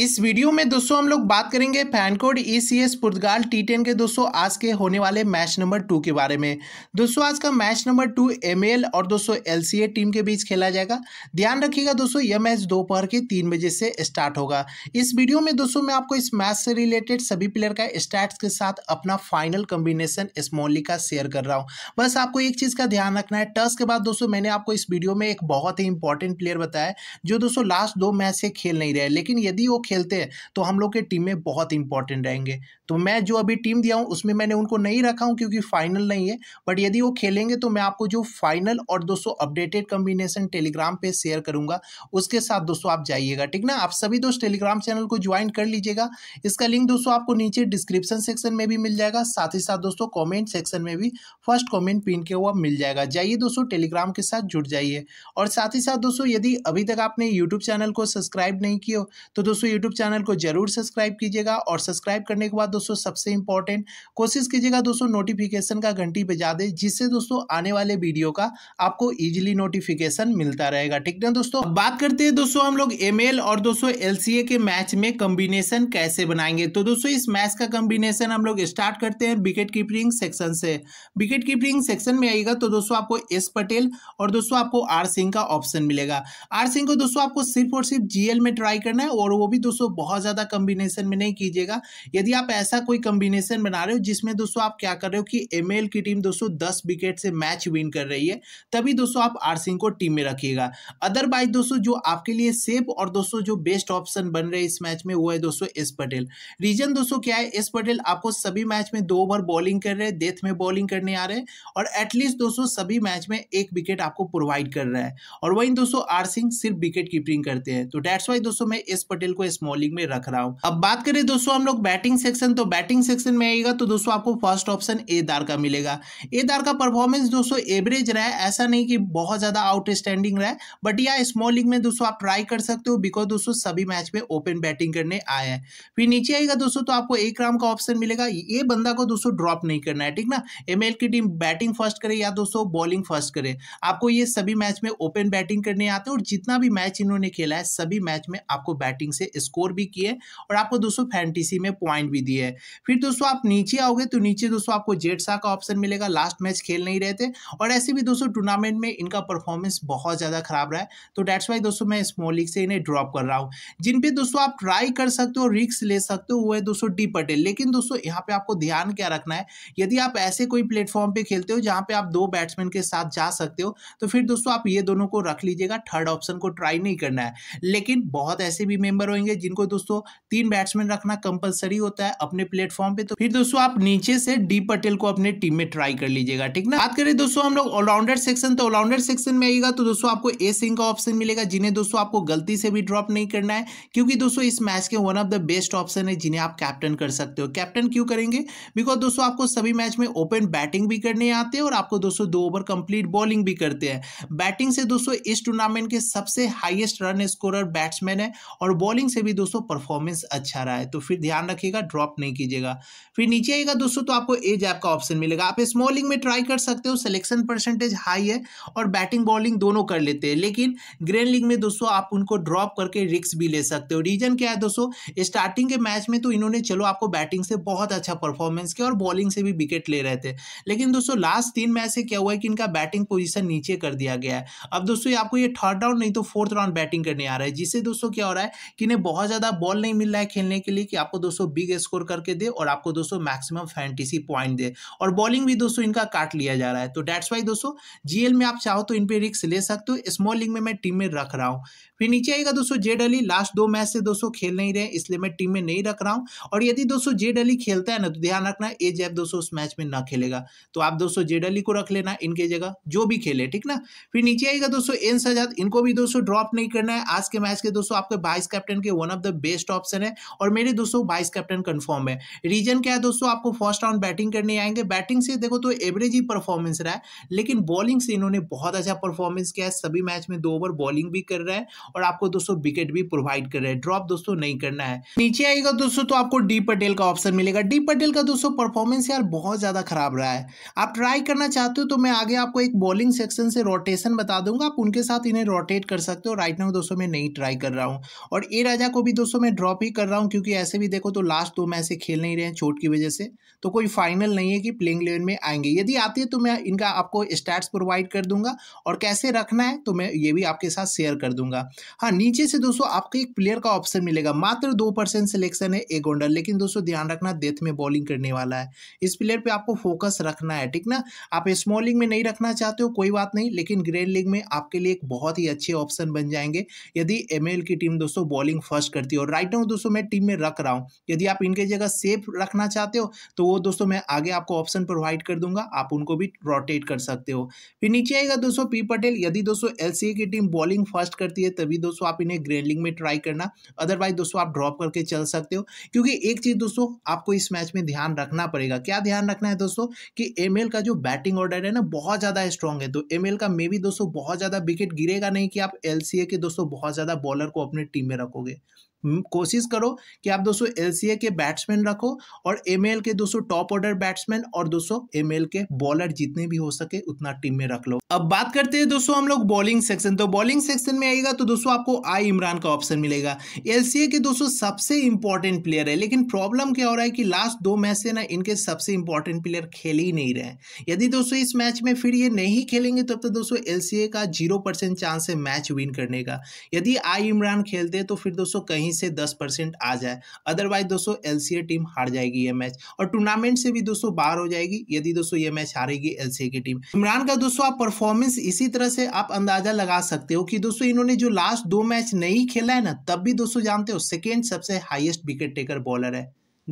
इस वीडियो में दोस्तों हम लोग बात करेंगे FanCode E e C S Portugal T ten के दोस्तों आज के होने वाले मैच नंबर टू के बारे में दोस्तों आज का मैच नंबर टू एम और दोस्तों एल टीम के बीच खेला जाएगा ध्यान रखिएगा दोस्तों यह मैच दोपहर के तीन बजे से स्टार्ट होगा इस वीडियो में दोस्तों मैं आपको इस मैच से रिलेटेड सभी प्लेयर का स्टैट्स के साथ अपना फाइनल कॉम्बिनेशन स्मॉली का शेयर कर रहा हूँ बस आपको एक चीज़ का ध्यान रखना है टस के बाद दोस्तों मैंने आपको इस वीडियो में एक बहुत ही इंपॉर्टेंट प्लेयर बताया जो दोस्तों लास्ट दो मैच से खेल नहीं रहे लेकिन यदि वो खेलते हैं तो हम लोग के टीम में बहुत इंपॉर्टेंट रहेंगे तो मैं जो अभी टीम दिया हूँ उसमें मैंने उनको नहीं रखा हूँ क्योंकि फाइनल नहीं है बट यदि वो खेलेंगे तो मैं आपको जो फाइनल और दोस्तों अपडेटेड कम्बिनेशन टेलीग्राम पर शेयर करूंगा उसके साथ दोस्तों आप जाइएगा ठीक ना आप सभी दोस्त टेलीग्राम चैनल को ज्वाइन कर लीजिएगा इसका लिंक दोस्तों आपको नीचे डिस्क्रिप्शन सेक्शन में भी मिल जाएगा साथ ही साथ दोस्तों कॉमेंट सेक्शन में भी फर्स्ट कॉमेंट पिन के हुआ मिल जाएगा जाइए दोस्तों टेलीग्राम के साथ जुड़ जाइए और साथ ही साथ दोस्तों यदि अभी तक आपने यूट्यूब चैनल को सब्सक्राइब नहीं किया तो दोस्तों यूट्यूब चैनल को जरूर सब्सक्राइब कीजिएगा और सब्सक्राइब करने के बाद दोस्तों सबसे इंपॉर्टेंट कोशिश कीजिएगा दोस्तों नोटिफिकेशन का घंटी बजा दे जिससे दोस्तों आने वाले वीडियो का आपको इजिली नोटिफिकेशन मिलता रहेगा ठीक है दोस्तों बात करते हैं दोस्तों हम लोग एम और दोस्तों एल के मैच में कॉम्बिनेशन कैसे बनाएंगे तो दोस्तों इस मैच का कॉम्बिनेशन हम लोग स्टार्ट करते हैं विकेट कीपरिंग सेक्शन से विकेट कीपरिंग सेक्शन में आएगा तो दोस्तों आपको एस पटेल और दोस्तों आपको आर सिंह का ऑप्शन मिलेगा आर सिंह को दोस्तों आपको सिर्फ और सिर्फ जीएल में ट्राई करना है और वो भी दोस्तों बहुत ज़्यादा कम्बिनेशन में नहीं कीजिएगा यदि आप ऐसा कोई कम्बिनेशन बना रहे हो जिसमें दोस्तों आप क्या कर रहे हो कि एम की टीम दोस्तों दस विकेट से मैच विन कर रही है तभी दोस्तों आप आर सिंह को टीम में रखिएगा अदरवाइज दोस्तों जो आपके लिए सेफ और दोस्तों जो बेस्ट ऑप्शन बन रहे इस मैच में वो है दोस्तों एस पटेल रीजन दोस्तों क्या है एस पटेल आपको सभी मैच में दो ओवर बॉलिंग कर रहे हैं डेथ में बॉलिंग करने आ रहे हैं और एटलीस्ट दोस्तों सभी मैच में एक विकेट आपको प्रोवाइड कर रहा है और वहीं दोस्तों आर सिंह सिर्फ विकेट कीपिंग करते हैं तो डेट्स वाई दोस्तों मैं एस पटेल को स्मॉल लीग में रख रहा हूँ अब बात करें दोस्तों हम लोग बैटिंग सेक्शन तो बैटिंग सेक्शन में आएगा तो दोस्तों आपको फर्स्ट ऑप्शन ए दार का मिलेगा ए दार का परफॉर्मेंस दोस्तों एवरेज रहा है ऐसा नहीं कि बहुत ज़्यादा आउटस्टैंडिंग रहा है बट या स्मॉल लीग में दोस्तों आप ट्राई कर सकते हो बिकॉज दोस्तों सभी मैच में ओपन बैटिंग करने आया है फिर नीचे आएगा दोस्तों तो आपको एक राम का ऑप्शन मिलेगा ये बंदा को दोस्तों ड्रॉप नहीं करना है ठीक ना एम की टीम बैटिंग फर्स्ट करे या दोस्तों बॉलिंग फर्स्ट करे आपको ये सभी मैच में ओपन बैटिंग करने आते हैं और जितना भी मैच इन्होंने खेला है सभी मैच में आपको बैटिंग से स्कोर भी किए और आपको दोस्तों फैंटीसी में पॉइंट भी दिए फिर दोस्तों आप नीचे आओगे तो नीचे दोस्तों आपको जेटसा का ऑप्शन मिलेगा लास्ट मैच खेल नहीं रहे थे और ऐसे भी दोस्तों टूर्नामेंट में इनका परफॉर्मेंस बहुत ज़्यादा खराब रहा है तो डेट्स वाई दोस्तों मैं स्मॉल लीग से इन्हें ड्रॉप कर रहा हूँ जिन पर दोस्तों आप ट्राई कर सकते हो रिक्स ले सकते हो वो है दोस्तों डी पटेल लेकिन दोस्तों यहाँ पर आपको ध्यान क्या रखना है यदि आप ऐसे कोई प्लेटफॉर्म पर खेलते हो जहाँ पर आप दो बैट्समैन के साथ जा सकते हो तो फिर दोस्तों आप ये दोनों को रख लीजिएगा थर्ड ऑप्शन को ट्राई नहीं करना है लेकिन बहुत ऐसे भी मेंबर होंगे होंगे जिनको दोस्तों तीन बैट्समैन रखना कंपलसरी होता है अपने प्लेटफॉर्म पे तो फिर दोस्तों आप नीचे से डी पटेल को अपने टीम में ट्राई कर लीजिएगा ठीक ना बात करें दोस्तों हम लोग ऑलराउंडर सेक्शन तो ऑलराउंडर सेक्शन में आएगा तो दोस्तों आपको ए सिंह का ऑप्शन मिलेगा जिन्हें दोस्तों आपको गलती से भी ड्रॉप नहीं करना है क्योंकि दोस्तों इस मैच के one of the best option है जिन्हें आप कैप्टन कर सकते हो कैप्टन क्यों करेंगे बिकॉज दोस्तों आपको सभी मैच में ओपन बैटिंग भी करने आते हैं और आपको दोस्तों दो ओवर कंप्लीट बॉलिंग भी करते हैं बैटिंग से दोस्तों इस टूर्नामेंट के सबसे हाईएस्ट रन स्कोरर बैट्समैन है और बॉलिंग से भी दोस्तों परफॉर्मेंस अच्छा रहा है तो फिर ध्यान रखिएगा ड्रॉप नहीं कीजिएगा फिर नीचे आएगा दोस्तों तो आपको एज ऐप का ऑप्शन मिलेगा आप स्मॉलिंग में ट्राई कर सकते हो सिलेक्शन परसेंटेज हाई है और बैटिंग बॉलिंग दोनों कर लेते हैं लेकिन ग्रेन लीग में दोस्तों आप उनको ड्रॉप करके रिक्स भी ले सकते हो रीजन क्या है दोस्तों स्टार्टिंग के मैच में तो इन्होंने चलो आपको बैटिंग से बहुत अच्छा परफॉर्मेंस किया और बॉलिंग से भी विकेट ले रहे थे लेकिन दोस्तों लास्ट तीन मैच से क्या हुआ है कि इनका बैटिंग पोजिशन नीचे कर दिया गया है अब दोस्तों आपको ये थर्ड राउंड नहीं तो फोर्थ राउंड बैटिंग करने आ रहा है जिससे दोस्तों क्या हो रहा है कि इन्हें बहुत ज़्यादा बॉल नहीं मिल रहा है खेलने के लिए कि आपको दोस्तों बिग स्कोर करके दे और आपको दोस्तों मैक्सिमम फैंटेसी पॉइंट दे और बॉलिंग भी दोस्तों इनका काट लिया जा रहा है तो डैट्स वाई दोस्तों जीएल में आप चाहो तो इन पर रिक्स ले सकते हो स्मॉल लीग में मैं टीम में रख रहा हूँ फिर नीचे आएगा दोस्तों जेड अली लास्ट दो मैच से दोस्तों खेल नहीं रहे इसलिए मैं टीम में नहीं रख रहा हूँ और यदि दोस्तों जेड अली खेलता है ना तो ध्यान रखना ए जैब दोस्तों उस मैच में ना खेलेगा तो आप दोस्तों जेड अली को रख लेना इनके जगह जो भी खेले ठीक ना फिर नीचे आएगा दोस्तों एन सजाद इनको भी दोस्तों ड्रॉप नहीं करना है आज के मैच के दोस्तों आपके वाइस कैप्टन के one of the best option है और मेरे दोस्तों वाइस कैप्टन कन्फर्म है रीजन क्या है दोस्तों आपको फर्स्ट राउंड बैटिंग करने आएंगे बैटिंग से देखो तो एवरेज ही परफॉर्मेंस रहा है लेकिन बॉलिंग से इन्होंने बहुत अच्छा परफॉर्मेंस किया है सभी मैच में दो ओवर बॉलिंग भी कर रहे हैं और आपको दोस्तों विकेट भी प्रोवाइड कर रहे हैं ड्रॉप दोस्तों नहीं करना है नीचे आएगा दोस्तों तो आपको डी पटेल का ऑप्शन मिलेगा डी पटेल का दोस्तों परफॉर्मेंस यार बहुत ज़्यादा खराब रहा है आप ट्राई करना चाहते हो तो मैं आगे आपको एक बॉलिंग सेक्शन से रोटेशन बता दूंगा आप उनके साथ इन्हें रोटेट कर सकते हो राइट नाउ दोस्तों मैं नहीं ट्राई कर रहा हूँ और ए राजा को भी दोस्तों मैं ड्रॉप ही कर रहा हूँ क्योंकि ऐसे भी देखो तो लास्ट दो मैच से खेल नहीं रहे हैं चोट की वजह से तो कोई फाइनल नहीं है कि प्लेइंग इलेवन में आएंगे यदि आती है तो मैं इनका आपको स्टैट्स प्रोवाइड कर दूंगा और कैसे रखना है तो मैं ये भी आपके साथ शेयर कर दूंगा हाँ नीचे से दोस्तों आपको एक प्लेयर का ऑप्शन मिलेगा मात्र दो परसेंट सिलेक्शन है एक एगोंडर लेकिन दोस्तों ध्यान रखना डेथ में बॉलिंग करने वाला है इस प्लेयर पर आपको फोकस रखना है ठीक ना आप स्मॉलिंग में नहीं रखना चाहते हो कोई बात नहीं लेकिन ग्रेड लीग में आपके लिए एक बहुत ही अच्छे ऑप्शन बन जाएंगे यदि एम की टीम दोस्तों बॉलिंग फर्स्ट करती है और राइट नाउ दोस्तों मैं टीम में रख रहा हूँ यदि आप इनके जगह सेफ रखना चाहते हो तो वो दोस्तों मैं आगे आपको ऑप्शन प्रोवाइड कर दूंगा आप उनको भी रोटेट कर सकते हो फिर नीचे आएगा दोस्तों पी पटेल यदि दोस्तों एल की टीम बॉलिंग फर्स्ट करती है तो तभी दोस्तों आप इन्हें ग्रेंडलिंग में ट्राई करना अदरवाइज दोस्तों आप ड्रॉप करके चल सकते हो क्योंकि एक चीज़ दोस्तों आपको इस मैच में ध्यान रखना पड़ेगा क्या ध्यान रखना है दोस्तों कि एम का जो बैटिंग ऑर्डर है ना बहुत ज़्यादा स्ट्रॉन्ग है तो एम का मे भी दोस्तों बहुत ज़्यादा विकेट गिरेगा नहीं कि आप एल के दोस्तों बहुत ज़्यादा बॉलर को अपने टीम में रखोगे हम्म, कोशिश करो कि आप दोस्तों एल के बैट्समैन रखो और एम के दोस्तों टॉप ऑर्डर बैट्समैन और दोस्तों एम के बॉलर जितने भी हो सके उतना टीम में रख लो अब बात करते हैं दोस्तों हम लोग बॉलिंग सेक्शन तो बॉलिंग सेक्शन में आएगा तो दोस्तों आपको आई इमरान का ऑप्शन मिलेगा एल के दोस्तों सबसे इंपॉर्टेंट प्लेयर है लेकिन प्रॉब्लम क्या हो रहा है कि लास्ट दो मैच से ना इनके सबसे इंपॉर्टेंट प्लेयर खेल ही नहीं रहे यदि दोस्तों इस मैच में फिर ये नहीं खेलेंगे तब तो दोस्तों एल का जीरो चांस है मैच विन करने का यदि आई इमरान खेलते तो फिर दोस्तों कहीं कहीं से दस परसेंट आ जाए अदरवाइज दोस्तों एल टीम हार जाएगी ये मैच और टूर्नामेंट से भी दोस्तों बाहर हो जाएगी यदि दोस्तों ये मैच हारेगी एल की टीम इमरान का दोस्तों आप परफॉर्मेंस इसी तरह से आप अंदाजा लगा सकते हो कि दोस्तों इन्होंने जो लास्ट दो मैच नहीं खेला है ना तब भी दोस्तों जानते हो सेकेंड सबसे हाइएस्ट विकेट टेकर बॉलर है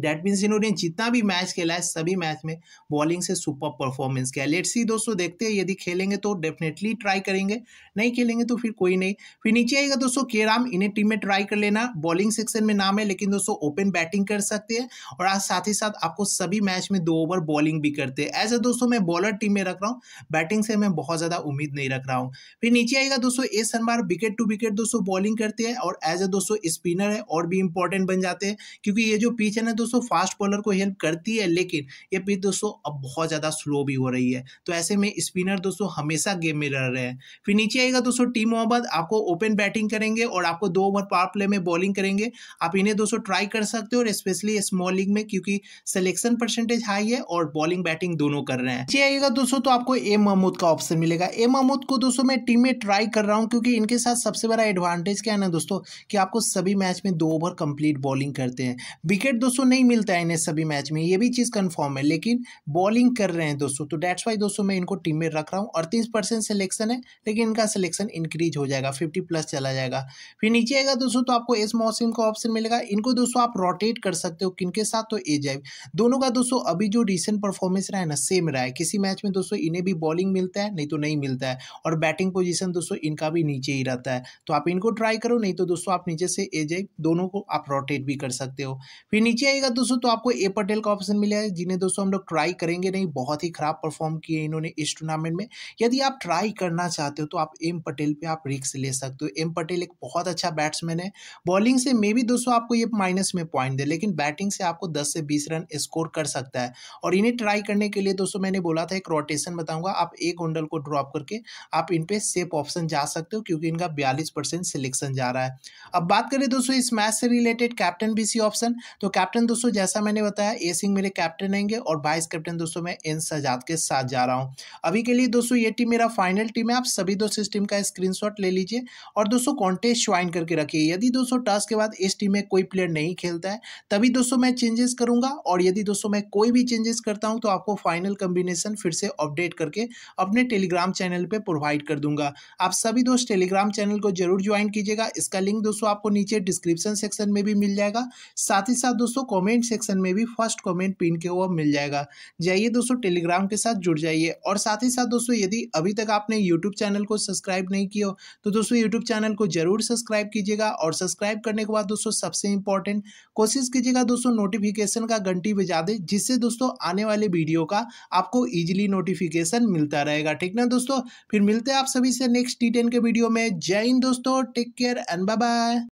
दैट मीन्स इन्होंने जितना भी मैच खेला है सभी मैच में बॉलिंग से सुपर परफॉर्मेंस किया लेट्स सी दोस्तों देखते हैं यदि खेलेंगे तो डेफिनेटली ट्राई करेंगे नहीं खेलेंगे तो फिर कोई नहीं फिर नीचे आएगा दोस्तों के राम इन्हें टीम में ट्राई कर लेना बॉलिंग सेक्शन में नाम है लेकिन दोस्तों ओपन बैटिंग कर सकते हैं और आज साथ ही साथ आपको सभी मैच में दो ओवर बॉलिंग भी करते हैं एज दोस्तों मैं बॉलर टीम में रख रहा हूँ बैटिंग से मैं बहुत ज़्यादा उम्मीद नहीं रख रहा हूँ फिर नीचे आएगा दोस्तों ए सनबार विकेट टू विकेट दोस्तों बॉलिंग करते हैं और एज ए दोस्तों स्पिनर है और भी इंपॉर्टेंट बन जाते हैं क्योंकि ये जो पिच है ना दोस्तों फास्ट बॉलर को हेल्प करती है लेकिन ये पिच दोस्तों अब बहुत ज़्यादा स्लो भी हो रही है तो ऐसे में स्पिनर दोस्तों हमेशा गेम में रह रहे हैं फिर नीचे आएगा दोस्तों टीम मोहम्मद आपको ओपन बैटिंग करेंगे और आपको दो ओवर पावर प्ले में बॉलिंग करेंगे आप इन्हें दोस्तों ट्राई कर सकते हो और स्पेशली स्मॉल लीग में क्योंकि सिलेक्शन परसेंटेज हाई है और बॉलिंग बैटिंग दोनों कर रहे हैं नीचे आएगा दोस्तों तो आपको ए महमूद का ऑप्शन मिलेगा ए महमूद को दोस्तों मैं टीम में ट्राई कर रहा हूँ क्योंकि इनके साथ सबसे बड़ा एडवांटेज क्या है ना दोस्तों कि आपको सभी मैच में दो ओवर कंप्लीट बॉलिंग करते हैं विकेट दोस्तों नहीं मिलता है इन्हें सभी मैच में ये भी चीज़ कन्फर्म है लेकिन बॉलिंग कर रहे हैं दोस्तों तो डैट्स वाई दोस्तों मैं इनको टीम में रख रहा हूँ अड़तीस परसेंट सिलेक्शन है लेकिन इनका सिलेक्शन इंक्रीज हो जाएगा फिफ्टी प्लस चला जाएगा फिर नीचे आएगा दोस्तों तो आपको एस मौसम का ऑप्शन मिलेगा इनको दोस्तों आप रोटेट कर सकते हो किन साथ तो ए जाए दोनों का दोस्तों अभी जो रिसेंट परफॉर्मेंस रहा है ना सेम रहा है किसी मैच में दोस्तों इन्हें भी बॉलिंग मिलता है नहीं तो नहीं मिलता है और बैटिंग पोजिशन दोस्तों इनका भी नीचे ही रहता है तो आप इनको ट्राई करो नहीं तो दोस्तों आप नीचे से ए जाए दोनों को आप रोटेट भी कर सकते हो फिर नीचे आएगा देखिएगा दोस्तों तो आपको ए पटेल का ऑप्शन मिला है जिन्हें दोस्तों हम लोग ट्राई करेंगे नहीं बहुत ही खराब परफॉर्म किए इन्होंने इस टूर्नामेंट में यदि आप ट्राई करना चाहते हो तो आप एम पटेल पे आप रिक्स ले सकते हो एम पटेल एक बहुत अच्छा बैट्समैन है बॉलिंग से मे भी दोस्तों आपको ये माइनस में पॉइंट दे लेकिन बैटिंग से आपको दस से बीस रन स्कोर कर सकता है और इन्हें ट्राई करने के लिए दोस्तों मैंने बोला था एक रोटेशन बताऊंगा आप एक गोंडल को ड्रॉप करके आप इन पर सेफ ऑप्शन जा सकते हो क्योंकि इनका बयालीस सिलेक्शन जा रहा है अब बात करें दोस्तों इस मैच से रिलेटेड कैप्टन बीसी ऑप्शन तो कैप्टन दोस्तों जैसा मैंने बताया ए सिंह मेरे कैप्टन रहेंगे और वाइस कैप्टन दोस्तों मैं एन सजाद के साथ जा रहा हूँ अभी के लिए दोस्तों ये टीम मेरा फाइनल टीम है आप सभी दोस्त इस टीम का स्क्रीन ले लीजिए और दोस्तों कॉन्टेस्ट ज्वाइन करके रखिए यदि दोस्तों टास्क के बाद इस टीम में कोई प्लेयर नहीं खेलता है तभी दोस्तों मैं चेंजेस करूँगा और यदि दोस्तों मैं कोई भी चेंजेस करता हूँ तो आपको फाइनल कम्बिनेशन फिर से अपडेट करके अपने टेलीग्राम चैनल पर प्रोवाइड कर दूंगा आप सभी दोस्त टेलीग्राम चैनल को जरूर ज्वाइन कीजिएगा इसका लिंक दोस्तों आपको नीचे डिस्क्रिप्शन सेक्शन में भी मिल जाएगा साथ ही साथ दोस्तों कमेंट सेक्शन में भी फर्स्ट कमेंट पिन के वो मिल जाएगा जाइए दोस्तों टेलीग्राम के साथ जुड़ जाइए और साथ ही साथ दोस्तों यदि अभी तक आपने यूट्यूब चैनल को सब्सक्राइब नहीं किया तो दोस्तों यूट्यूब चैनल को जरूर सब्सक्राइब कीजिएगा और सब्सक्राइब करने के बाद दोस्तों सबसे इंपॉर्टेंट कोशिश कीजिएगा दोस्तों नोटिफिकेशन का घंटी बजा दे जिससे दोस्तों आने वाले वीडियो का आपको ईजिली नोटिफिकेशन मिलता रहेगा ठीक ना दोस्तों फिर मिलते हैं आप सभी से नेक्स्ट टी के वीडियो में जय हिंद दोस्तों टेक केयर एंड बाय